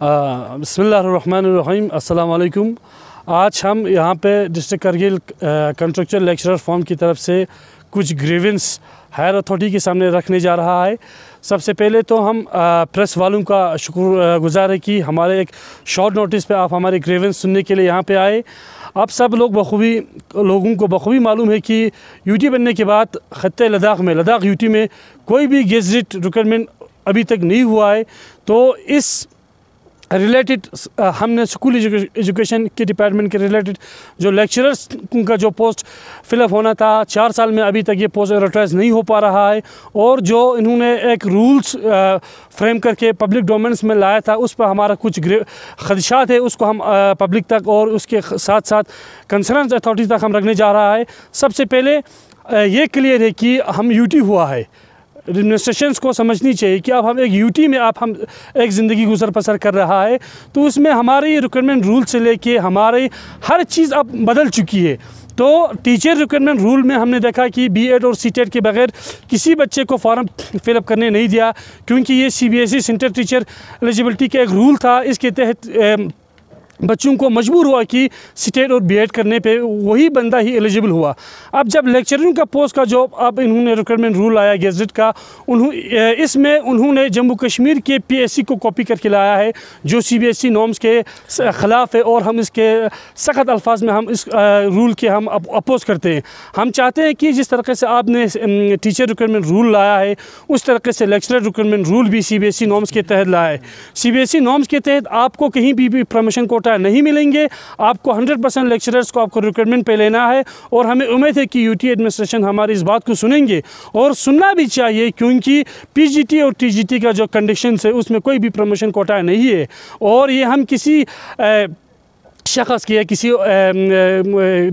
बसमीम अल्लाम आज हम यहाँ पे district Kargil contractual lecturer forum की तरफ से कुछ ग्रीवेंस हायर अथॉरिटी के सामने रखने जा रहा है सबसे पहले तो हम प्रेस वालों का शुक्र गुज़ार है कि हमारे एक शॉर्ट नोटिस पे आप हमारे ग्रेवेंस सुनने के लिए यहाँ पे आए आप सब लोग बखूबी लोगों को बखूबी मालूम है कि यूटी बनने के बाद ख़त लद्दाख में लद्दाख यूटी में कोई भी गेजिट रिक्वायरमेंट अभी तक नहीं हुआ है तो इस रिलेटेड हमने स्कूल एजुकेशन के डिपार्टमेंट के रिलेटेड जो लेक्चरर्स का जो पोस्ट फिलअप होना था चार साल में अभी तक ये पोस्ट एडवर्टाइज नहीं हो पा रहा है और जो इन्होंने एक रूल्स फ्रेम करके पब्लिक डोमेंस में लाया था उस पर हमारा कुछ खदशात है उसको हम पब्लिक तक और उसके साथ साथ कंसर्न अथॉरिटी तक हम रखने जा रहा है सबसे पहले ये क्लियर है कि हम यूटी हुआ है एडमिनिस्ट्रेशन को समझनी चाहिए कि अब हम एक यूटी में आप हम एक ज़िंदगी गुजर बसर कर रहा है तो उसमें हमारे रिक्वायरमेंट रूल से लेके हमारे हर चीज़ अब बदल चुकी है तो टीचर रिक्वायरमेंट रूल में हमने देखा कि बीएड और सी के बगैर किसी बच्चे को फॉर्म फिलअप करने नहीं दिया क्योंकि ये सीबीएसई सेंटर टीचर एलिजिबिलिटी का एक रूल था इसके तहत बच्चों को मजबूर हुआ कि स्टेट और बीएड करने पे वही बंदा ही एलिजिबल हुआ अब जब लेक्चरिंग का पोस्ट का जो अब इन्होंने रिक्वायरमेंट रूल आया गेजेट का उन्हों इसमें उन्होंने जम्मू कश्मीर के पीएससी को कॉपी करके लाया है जो सीबीएसई नॉर्म्स e के ख़िलाफ़ है और हम इसके सख्त अल्फाज में हम इस रूल के हम अपोज करते हैं हम चाहते हैं कि जिस तरीके से आपने टीचर रिक्वायरमेंट रूल लाया है उस तरीके से लेक्चर रिक्वायरमेंट रूल भी सी बी नॉर्म्स के तहत लाया है सी बी नॉर्म्स के तहत आपको कहीं भी, भी प्रमोशन कोटा होता है नहीं मिलेंगे आपको हंड्रेड परसेंट लेक्चरर्स को आपको रिक्रूटमेंट पर लेना है और हमें उम्मीद है कि यू एडमिनिस्ट्रेशन हमारी इस बात को सुनेंगे और सुनना भी चाहिए क्योंकि पी और टी का जो कंडीशन है उसमें कोई भी प्रमोशन कोटा नहीं है और ये हम किसी शख्स के या किसी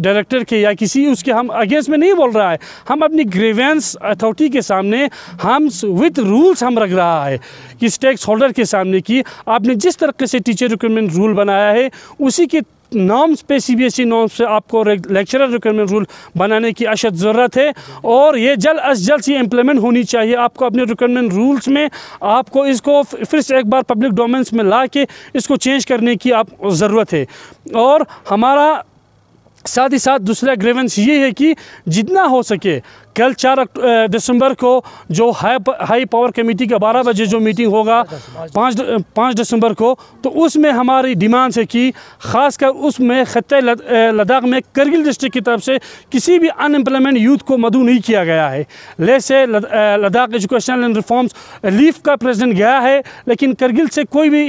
डायरेक्टर के या किसी उसके हम अगेंस्ट में नहीं बोल रहा है हम अपनी ग्रेवेंस अथॉरिटी के सामने हम विथ रूल्स हम रख रहा है कि स्टेक्स होल्डर के सामने कि आपने जिस तरीके से टीचर रिक्रूटमेंट रूल बनाया है उसी के नॉम पे ई नॉम्स पर आपको लेक्चरर रिक्वायरमेंट रूल बनाने की अशद ज़रूरत है और ये जल्द अज जल्द से इम्प्लीमेंट होनी चाहिए आपको अपने रिक्वायरमेंट रूल्स में आपको इसको फिर से एक बार पब्लिक डोमेंस में ला के इसको चेंज करने की आप ज़रूरत है और हमारा साथ ही साथ दूसरा ग्रेवेंस ये है कि जितना हो सके कल चार दिसंबर को जो हाई हाई पावर कमेटी का बारह बजे जो मीटिंग होगा पाँच पाँच दिसंबर को तो उसमें हमारी डिमांड्स है कि ख़ासकर उसमें ख़त्े लद्दाख में करगिल डिस्ट्रिक्ट की तरफ से किसी भी अनएम्प्लॉयमेंट यूथ को मदू नहीं किया गया है लेसे लद्दाख एजुकेशनल एंड रिफॉर्म्स लीफ का प्रेजिडेंट गया है लेकिन करगिल से कोई भी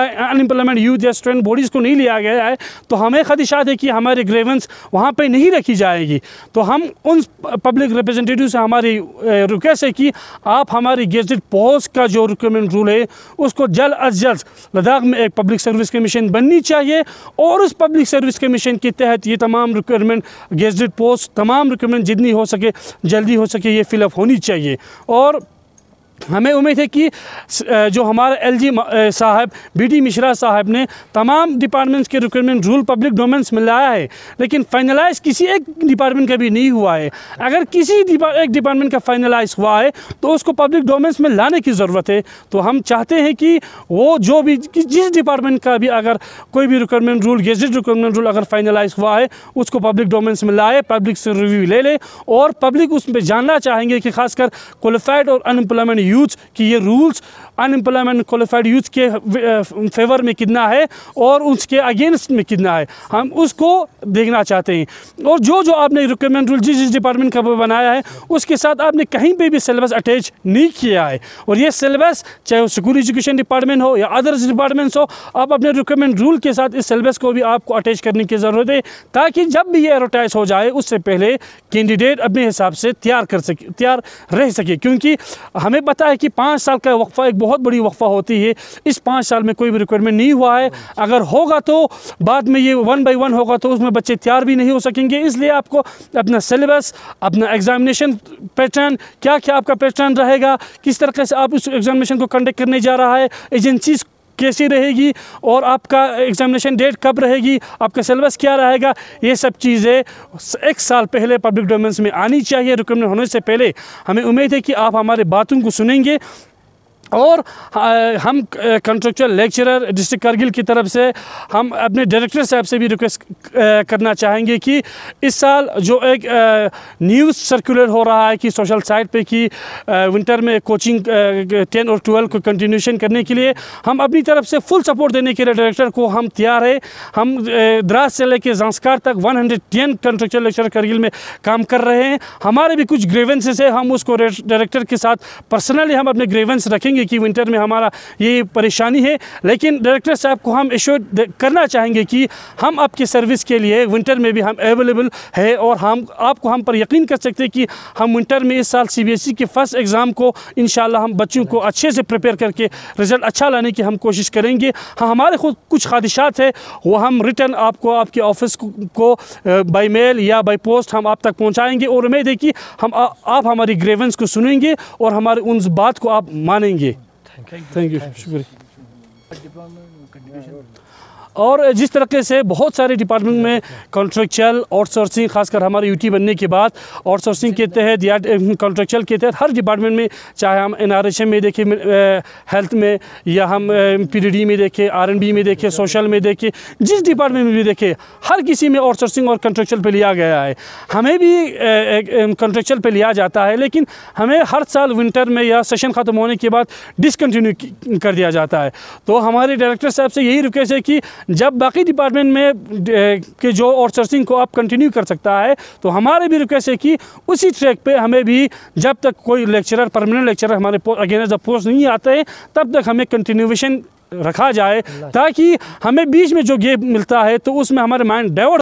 अनएम्प्लॉयमेंट यूथ या स्टूडेंट बॉडीज़ को नहीं लिया गया है तो हमें खदिशात है कि हमारे ग्रेवेंस वहाँ पर नहीं रखी जाएगी तो हम उन पब्लिक रिप्रेजेंटेटिव से हमारी रिक्वेस्ट है कि आप हमारी गेजेड पोस्ट का जो रिक्वायरमेंट रूल है उसको जल्द अज जल्द लद्दाख में एक पब्लिक सर्विस कमीशन बननी चाहिए और उस पब्लिक सर्विस कमीशन के तहत ये तमाम रिक्वायरमेंट गेजेड पोस्ट तमाम रिक्वायरमेंट जितनी हो सके जल्दी हो सके ये फिलअप होनी चाहिए और हमें उम्मीद है कि जो एल एलजी साहब बीडी मिश्रा साहब ने तमाम डिपार्टमेंट्स के रिक्वायरमेंट रूल पब्लिक डोमेंस में लाया है लेकिन फाइनलाइज किसी एक डिपार्टमेंट का भी नहीं हुआ है अगर किसी एक डिपार्टमेंट का फाइनलाइज हुआ है तो उसको पब्लिक डोमेंस में लाने की ज़रूरत है तो हम चाहते हैं कि वो जो भी जिस डिपार्टमेंट का भी अगर कोई भी requirement rule gazetted requirement rule अगर फाइनलाइज हुआ है उसको पब्लिक डोमेंस में लाए पब्लिक से रिव्यू ले लें और पब्लिक उस पर जानना चाहेंगे कि खासकर क्वालिफाइड और अनएम्प्लॉयमेंट यूथ कि ये रूल्स अनएम्प्लॉयमेंट क्वालिफाइड यूथ के फेवर uh, में कितना है और उसके अगेंस्ट में कितना है हम उसको देखना चाहते हैं और जो जो आपने रिक्वायरमेंट रूल जिस जिस डिपार्टमेंट का बनाया है उसके साथ आपने कहीं पर भी सिलेबस अटैच नहीं किया है और ये सिलेबस चाहे वो स्कूल एजुकेशन डिपार्टमेंट हो या अदर्स डिपार्टमेंट्स हो आप अपने रिक्वायरमेंट रूल के साथ इस सिलेबस को भी आपको अटैच करने की ज़रूरत है ताकि जब भी ये एडवर्टाइज हो जाए उससे पहले कैंडिडेट अपने हिसाब से तैयार कर सके तैयार रह सके क्योंकि हमें पता है कि पाँच साल का वक्फा एक बहुत बड़ी वक्फा होती है इस पाँच साल में कोई भी रिक्वायरमेंट नहीं हुआ है अगर होगा तो बाद में ये वन बाई वन होगा तो उसमें बच्चे तैयार भी नहीं हो सकेंगे इसलिए आपको अपना सिलेबस अपना एग्जामिनेशन पैटर्न क्या क्या आपका पैटर्न रहेगा किस तरीके से आप उस एग्जामिनेशन को कंडक्ट करने जा रहा है एजेंसीज कैसी रहेगी और आपका एग्जामिनेशन डेट कब रहेगी आपका सिलेबस क्या रहेगा ये सब चीज़ें एक साल पहले पब्लिक डोमेंस में आनी चाहिए रिकमेंड होने से पहले हमें उम्मीद है कि आप हमारे बातों को सुनेंगे और हम कंट्रेक्चुअल लेक्चरर डिस्ट्रिक्ट करगिल की तरफ से हम अपने डायरेक्टर साहब से भी रिक्वेस्ट करना चाहेंगे कि इस साल जो एक न्यूज़ सर्कुलर हो रहा है कि सोशल साइट पे कि विंटर में कोचिंग टेन और ट्वेल्व को कंटिन्यूशन करने के लिए हम अपनी तरफ से फुल सपोर्ट देने के लिए डायरेक्टर को हम तैयार है हम द्रास से लेकर जंस्कार तक one hundred ten contractual lecture Kargil में काम कर रहे हैं हमारे भी कुछ ग्रेवेंसेस है हम उसको डायरेक्टर के साथ पर्सनली हम अपने ग्रेवेंस रखें देखेंगे कि विंटर में हमारा ये परेशानी है लेकिन डायरेक्टर साहब को हम एश्योर करना चाहेंगे कि हम आपकी सर्विस के लिए विंटर में भी हम अवेलेबल है और हम आपको हम पर यकीन कर सकते हैं कि हम विंटर में इस साल सी e के फर्स्ट एग्ज़ाम को इन हम बच्चों को अच्छे से प्रिपेयर करके रिज़ल्ट अच्छा लाने की हम कोशिश करेंगे हाँ हमारे खुद कुछ ख्वाहिशात है वो हम रिटर्न आपको आपके ऑफिस को बाई मेल या बाई पोस्ट हम आप तक पहुँचाएँगे और उम्मीद है कि हम आ, आप हमारी ग्रेवेंस को सुनेंगे और हमारे उन बात को आप मानेंगे Thank you. Thank you. Shukriya. और जिस तरीके से बहुत सारे डिपार्टमेंट में कॉन्ट्रेक्चुअल आउटसोर्सिंग खासकर हमारे यूटी बनने के बाद आउटसोर्सिंग के तहत या कॉन्ट्रेक्चुअल के तहत हर डिपार्टमेंट में चाहे हम एन में देखें हेल्थ में या हम पी में देखें आर में देखें सोशल में देखें जिस डिपार्टमेंट में भी देखें हर किसी में आउटसोर्सिंग और कंट्रेक्चुअल पर लिया गया है हमें भी कंट्रेक्चुअल पर लिया जाता है लेकिन हमें हर साल विंटर में या सेशन ख़त्म होने के बाद डिसकन्टिन्यू कर दिया जाता है तो हमारे डायरेक्टर साहब से यही रिक्वेस्ट है कि जब बाकी डिपार्टमेंट में के जो आउटसोर्सिंग को आप कंटिन्यू कर सकता है तो हमारे भी रिक्वेस्ट है कि उसी ट्रैक पे हमें भी जब तक कोई लेक्चरर परमानेंट लेक्चरर हमारे अगेंस्ट द पोस्ट नहीं आते हैं तब तक हमें कंटिन्यूशन रखा जाए ताकि हमें बीच में जो गेप मिलता है तो उसमें हमारे माइंड डाइवर्ट